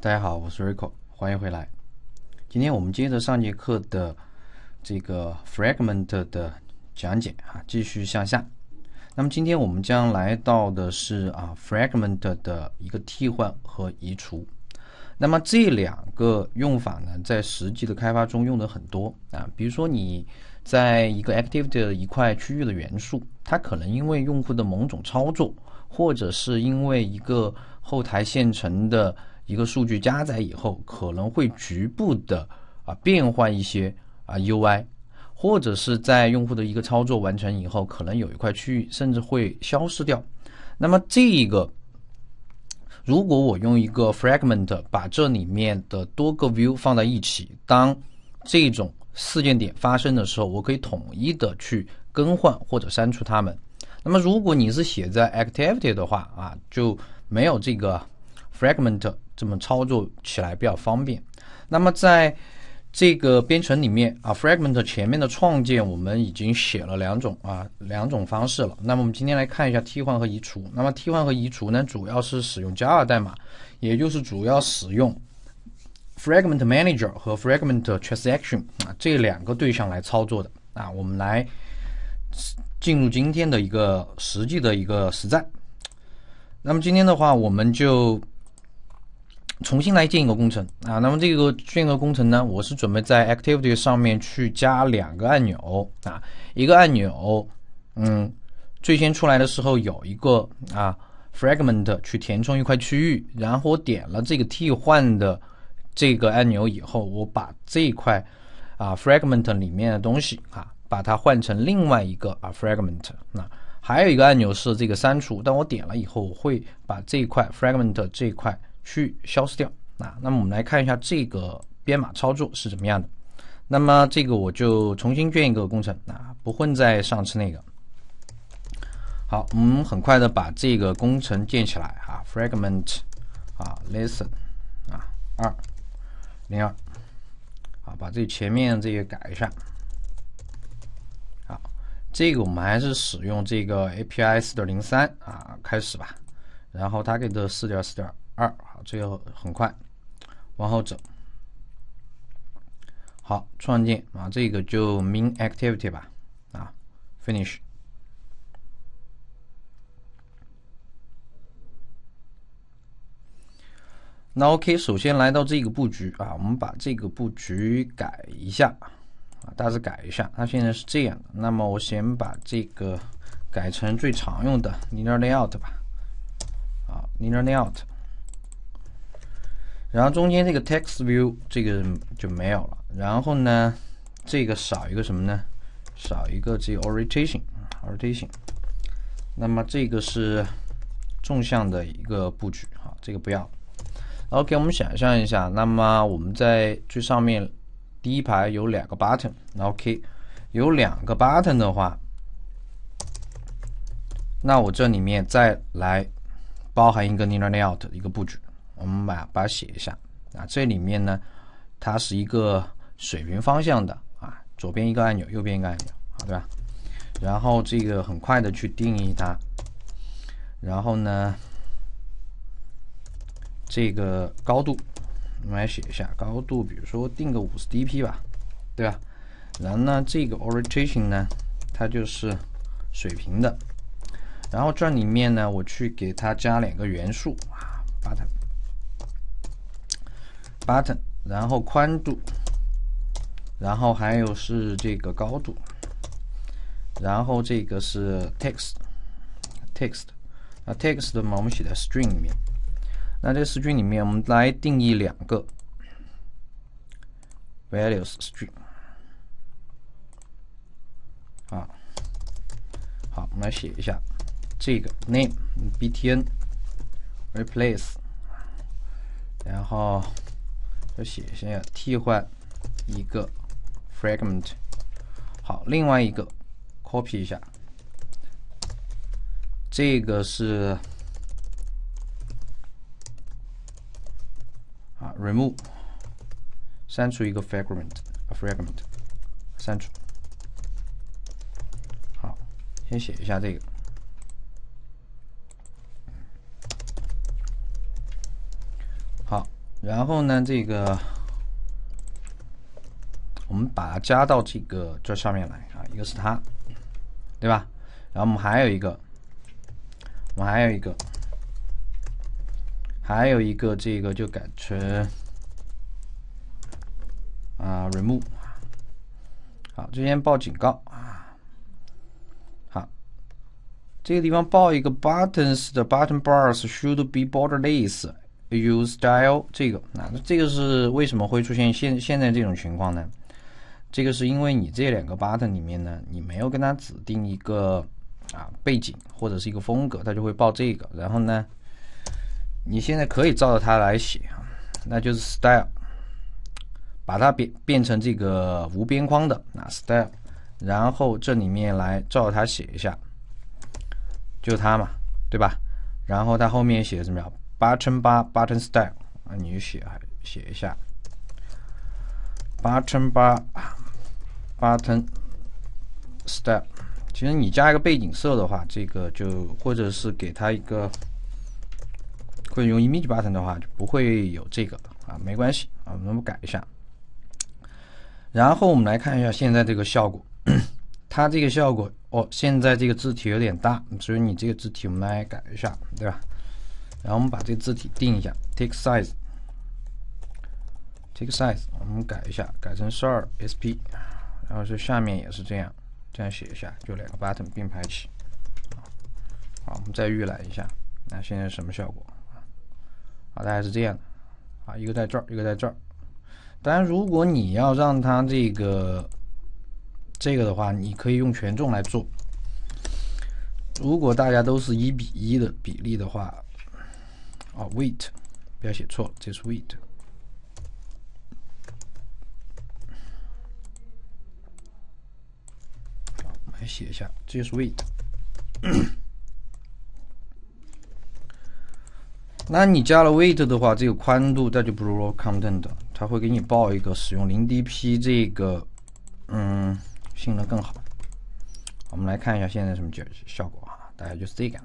大家好，我是 Rico，欢迎回来。今天我们接着上节课的这个 Fragment 的讲解啊，继续向下。那么今天我们将来到的是啊 Fragment 的一个替换和移除。那么这两个用法呢，在实际的开发中用的很多啊。比如说，你在一个 Activity 一块区域的元素，它可能因为用户的某种操作，或者是因为一个后台现成的一个数据加载以后，可能会局部的啊变换一些啊 UI，或者是在用户的一个操作完成以后，可能有一块区域甚至会消失掉。那么这一个，如果我用一个 fragment 把这里面的多个 view 放在一起，当这种事件点发生的时候，我可以统一的去更换或者删除它们。那么如果你是写在 activity 的话啊，就没有这个。fragment 这么操作起来比较方便。那么在这个编程里面啊，fragment 前面的创建我们已经写了两种啊，两种方式了。那么我们今天来看一下替换和移除。那么替换和移除呢，主要是使用 Java 代码，也就是主要使用 fragment manager 和 fragment transaction 啊这两个对象来操作的啊。我们来进入今天的一个实际的一个实战。那么今天的话，我们就重新来建一个工程啊，那么这个建一个工程呢，我是准备在 activity 上面去加两个按钮啊，一个按钮，嗯，最先出来的时候有一个啊 fragment 去填充一块区域，然后我点了这个替换的这个按钮以后，我把这一块啊 fragment 里面的东西啊，把它换成另外一个啊 fragment，那还有一个按钮是这个删除，但我点了以后，我会把这一块 fragment 这一块。去消失掉啊！那么我们来看一下这个编码操作是怎么样的。那么这个我就重新建一个工程啊，不混在上次那个。好，我们很快的把这个工程建起来啊。fragment 啊，listen 啊，二零二。啊，把这前面这些改一下。好，这个我们还是使用这个 API 四点零三啊，开始吧。然后它给的四点四点二。这个很快，往后走。好，创建啊，这个就 Main Activity 吧。啊，Finish。那 OK，首先来到这个布局啊，我们把这个布局改一下啊，大致改一下。它现在是这样的，那么我先把这个改成最常用的 Linear Layout 吧。啊，Linear Layout。然后中间这个 TextView 这个就没有了。然后呢，这个少一个什么呢？少一个这个 Orientation，Orientation。那么这个是纵向的一个布局，好，这个不要。OK，我们想象一下，那么我们在最上面第一排有两个 Button，OK，有两个 Button 的话，那我这里面再来包含一个 i n e a r l a y o u t 的一个布局。我们把把它写一下啊，这里面呢，它是一个水平方向的啊，左边一个按钮，右边一个按钮，对吧？然后这个很快的去定义它，然后呢，这个高度我们来写一下，高度比如说定个五十 DP 吧，对吧？然后呢，这个 orientation 呢，它就是水平的，然后这里面呢，我去给它加两个元素。button，然后宽度，然后还有是这个高度，然后这个是 text，text，那 text 嘛，我们写在 string 里面。那这个 string 里面，我们来定义两个 values string。啊，好，我们来写一下这个 name btn replace，然后。要写一下，替换一个 fragment，好，另外一个 copy 一下，这个是啊 remove，删除一个 fragment，a fragment，删除，好，先写一下这个。然后呢，这个我们把它加到这个这上面来啊，一个是它，对吧？然后我们还有一个，我们还有一个，还有一个，这个就改成啊，remove 好，这边报警告啊。好，这个地方报一个 buttons 的 button bars should be borderless。use t y l e 这个，那这个是为什么会出现现现在这种情况呢？这个是因为你这两个 button 里面呢，你没有跟它指定一个啊背景或者是一个风格，它就会报这个。然后呢，你现在可以照着它来写啊，那就是 style，把它变变成这个无边框的，啊 style，然后这里面来照着它写一下，就它嘛，对吧？然后它后面写什么呀？Button Button Style 啊，你写写一下。Button Button Style，其实你加一个背景色的话，这个就或者是给它一个，或者用 Image Button 的话就不会有这个啊，没关系啊。我们改一下，然后我们来看一下现在这个效果。它这个效果哦，现在这个字体有点大，所以你这个字体我们来改一下，对吧？然后我们把这字体定一下 t a k e s i z e t a k e size，我们改一下，改成十二 sp。然后是下面也是这样，这样写一下，就两个 button 并排起。好，我们再预览一下，那现在什么效果？啊，大概是这样的。啊，一个在这儿，一个在这儿。当然，如果你要让它这个这个的话，你可以用权重来做。如果大家都是一比一的比例的话。啊，weight 不要写错，这是 weight。好，我们来写一下，这是 weight。那你加了 weight 的话，这个宽度它就不如 raw content，它会给你报一个使用零 dp 这个，嗯，性能更好。我们来看一下现在什么效效果啊，大概就是这个样，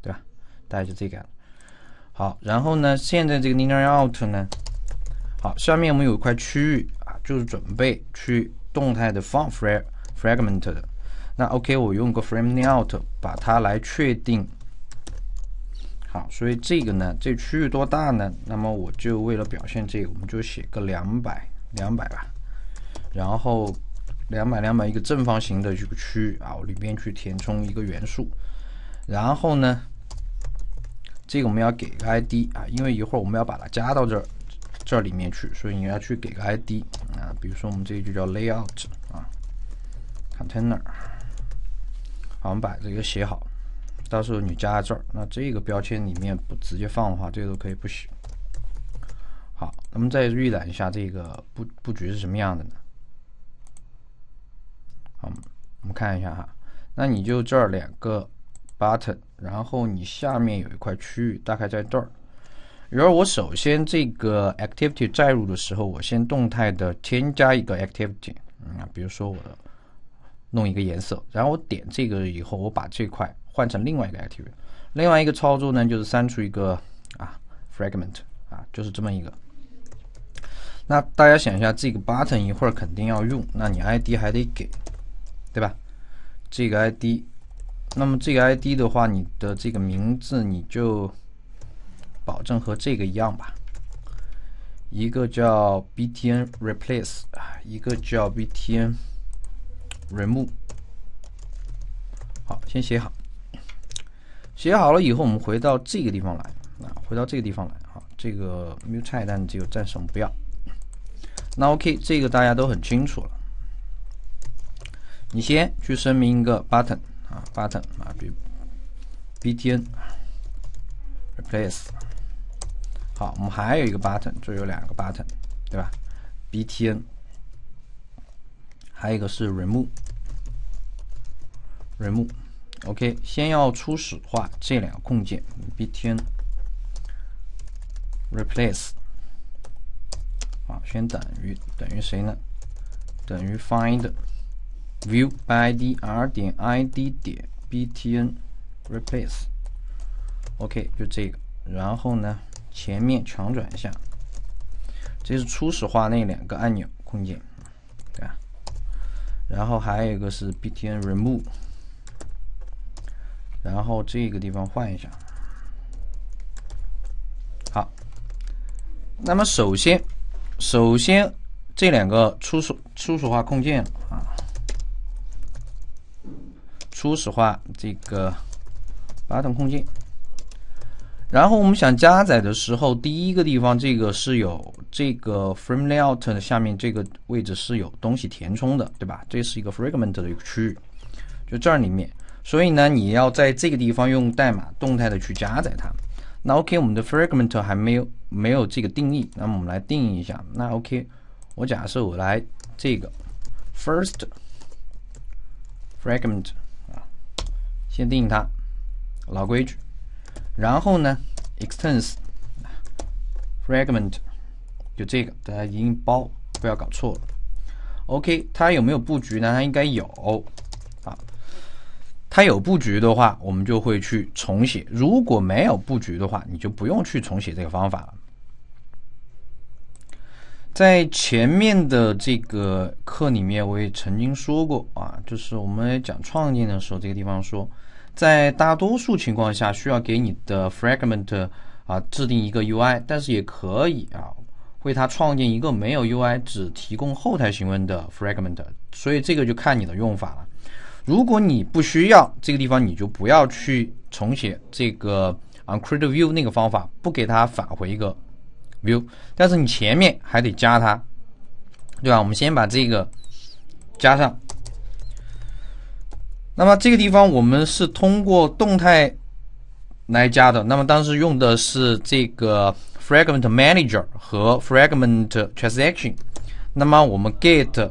对吧？大概就这个样。好，然后呢，现在这个 linear out 呢？好，下面我们有一块区域啊，就是准备去动态的放 frame fragment 的。那 OK，我用个 frame i n e a r out 把它来确定。好，所以这个呢，这区域多大呢？那么我就为了表现这个，我们就写个两百两百吧。然后两百两百一个正方形的这个区域啊，里面去填充一个元素。然后呢？这个我们要给个 ID 啊，因为一会儿我们要把它加到这儿，这里面去，所以你要去给个 ID 啊。比如说我们这一句叫 layout 啊，container。好，我们把这个写好，到时候你加到这儿。那这个标签里面不直接放的话，这个都可以不写。好，那么再预览一下这个布布局是什么样的呢？好，我们看一下哈。那你就这两个。Button，然后你下面有一块区域，大概在这儿。然后我首先这个 Activity 载入的时候，我先动态的添加一个 Activity，嗯，比如说我弄一个颜色，然后我点这个以后，我把这块换成另外一个 Activity。另外一个操作呢，就是删除一个啊 Fragment，啊，就是这么一个。那大家想一下，这个 Button 一会儿肯定要用，那你 ID 还得给，对吧？这个 ID。那么这个 ID 的话，你的这个名字你就保证和这个一样吧。一个叫 btn replace，一个叫 btn remove。好，先写好。写好了以后，我们回到这个地方来，啊，回到这个地方来。啊。这个 multi 但暂时暂时不要。那 OK，这个大家都很清楚了。你先去声明一个 button。啊，button 啊，b b t n replace。好，我们还有一个 button，这有两个 button，对吧？b t n，还有一个是 remove，remove。OK，先要初始化这两个控件，b t n replace。啊，先等于等于谁呢？等于 find。view by id r 点 id 点 btn replace，OK 就这个。然后呢，前面强转一下。这是初始化那两个按钮控件，对吧？然后还有一个是 btn remove，然后这个地方换一下。好，那么首先，首先这两个初始初始化控件啊。初始化这个马桶空间。然后我们想加载的时候，第一个地方这个是有这个 frame layout 的下面这个位置是有东西填充的，对吧？这是一个 fragment 的一个区域，就这儿里面。所以呢，你要在这个地方用代码动态的去加载它。那 OK，我们的 fragment 还没有没有这个定义，那么我们来定义一下。那 OK，我假设我来这个 first fragment。先定义它，老规矩，然后呢，extends fragment，就这个，大家一定包，不要搞错了。OK，它有没有布局呢？它应该有啊。它有布局的话，我们就会去重写；如果没有布局的话，你就不用去重写这个方法了。在前面的这个课里面，我也曾经说过啊，就是我们讲创建的时候，这个地方说，在大多数情况下需要给你的 fragment 啊制定一个 UI，但是也可以啊，为它创建一个没有 UI 只提供后台行问的 fragment，所以这个就看你的用法了。如果你不需要这个地方，你就不要去重写这个 onCreateView 那个方法，不给它返回一个。view，但是你前面还得加它，对吧？我们先把这个加上。那么这个地方我们是通过动态来加的。那么当时用的是这个 fragment manager 和 fragment transaction。那么我们 get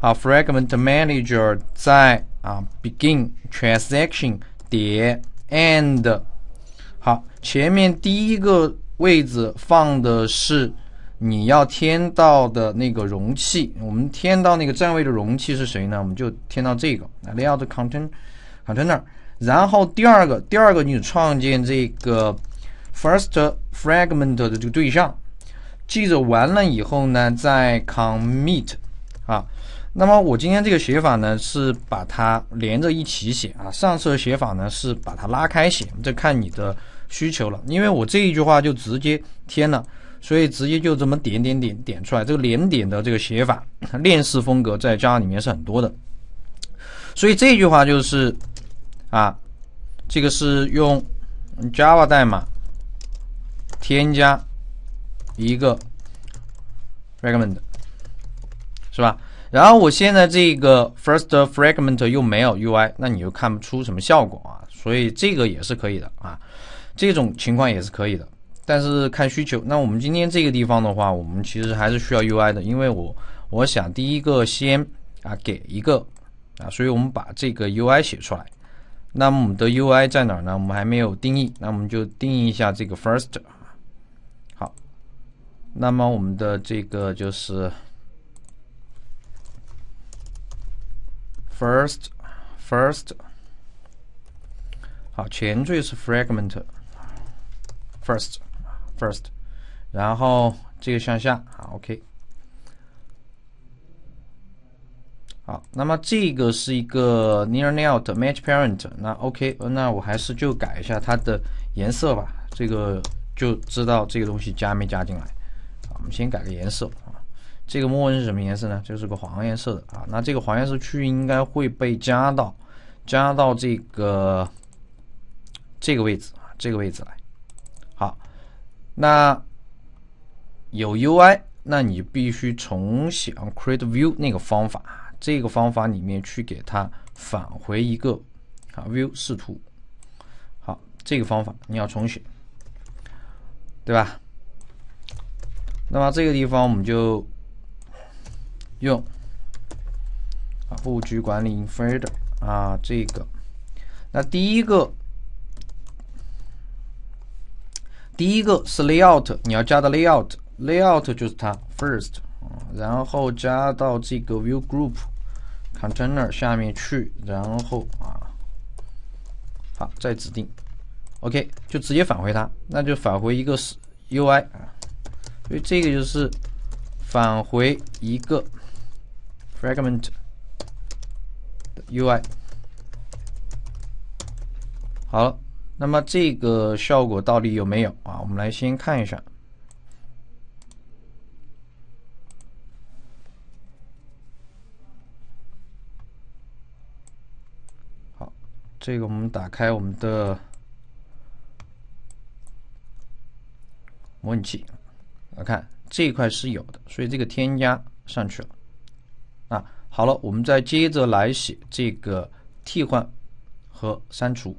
啊 fragment manager 在啊 begin transaction 点 end。好，前面第一个。位置放的是你要添到的那个容器。我们添到那个占位的容器是谁呢？我们就添到这个，l a y o u t container，container。然后第二个，第二个你创建这个 first fragment 的这个对象，记着完了以后呢，再 commit。啊，那么我今天这个写法呢，是把它连着一起写啊。上次的写法呢，是把它拉开写。再看你的。需求了，因为我这一句话就直接添了，所以直接就这么点点点点出来，这个连点的这个写法，链 式风格在家里面是很多的。所以这句话就是啊，这个是用 Java 代码添加一个 Fragment，是吧？然后我现在这个 First Fragment 又没有 UI，那你就看不出什么效果啊，所以这个也是可以的啊。这种情况也是可以的，但是看需求。那我们今天这个地方的话，我们其实还是需要 UI 的，因为我我想第一个先啊给一个啊，所以我们把这个 UI 写出来。那么我们的 UI 在哪儿呢？我们还没有定义，那我们就定义一下这个 first 好，那么我们的这个就是 first，first。好，前缀是 fragment。First，first，然后这个向下啊，OK，好，那么这个是一个 near n e out match parent，那 OK，那我还是就改一下它的颜色吧，这个就知道这个东西加没加进来我们先改个颜色啊，这个默认是什么颜色呢？就是个黄颜色的啊。那这个黄颜色区域应该会被加到加到这个这个位置啊，这个位置来。那有 UI，那你必须重写 createView 那个方法，这个方法里面去给它返回一个啊 view 视图，好，这个方法你要重写，对吧？那么这个地方我们就用啊布局管理 i n f e r r e r 啊这个，那第一个。第一个是 layout，你要加的 layout，layout 就是它 first，然后加到这个 view group container 下面去，然后啊，好再指定，OK，就直接返回它，那就返回一个是 UI，啊，所以这个就是返回一个 fragment 的 UI，好了。那么这个效果到底有没有啊？我们来先看一下。好，这个我们打开我们的模拟器，来看这一块是有的，所以这个添加上去了。啊，好了，我们再接着来写这个替换和删除。